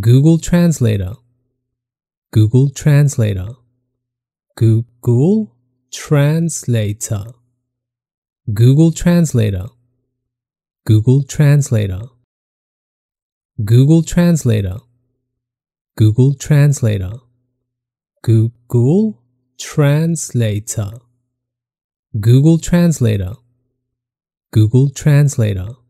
Google Translator, Google Translator, Google Translator, Google Translator, Google Translator, Google Translator, Google Translator, Google Translator, Google Translator, Google Translator.